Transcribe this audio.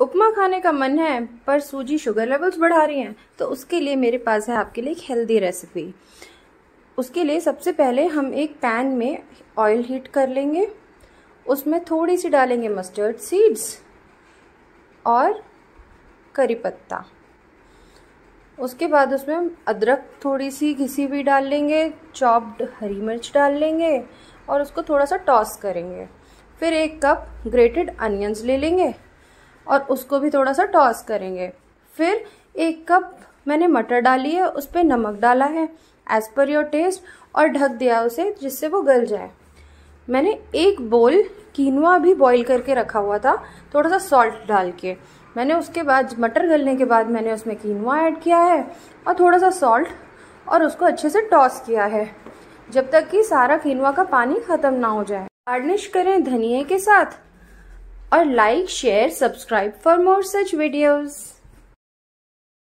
उपमा खाने का मन है पर सूजी शुगर लेवल्स बढ़ा रही हैं तो उसके लिए मेरे पास है आपके लिए एक हेल्दी रेसिपी उसके लिए सबसे पहले हम एक पैन में ऑयल हीट कर लेंगे उसमें थोड़ी सी डालेंगे मस्टर्ड सीड्स और करी पत्ता उसके बाद उसमें अदरक थोड़ी सी घिसी हुई डाल लेंगे चॉप्ड हरी मिर्च डाल लेंगे और उसको थोड़ा सा टॉस करेंगे फिर एक कप ग्रेटेड अनियंस ले लेंगे और उसको भी थोड़ा सा टॉस करेंगे फिर एक कप मैंने मटर डाली है उस पर नमक डाला है एज़ पर योर टेस्ट और ढक दिया उसे जिससे वो गल जाए मैंने एक बोल कीनवा भी बॉईल करके रखा हुआ था थोड़ा सा सॉल्ट डाल के मैंने उसके बाद मटर गलने के बाद मैंने उसमें कीनवा ऐड किया है और थोड़ा सा सॉल्ट और उसको अच्छे से टॉस किया है जब तक कि सारा कीनवा का पानी ख़त्म ना हो जाए गार्निश करें धनिए के साथ or like, share, subscribe for more such videos.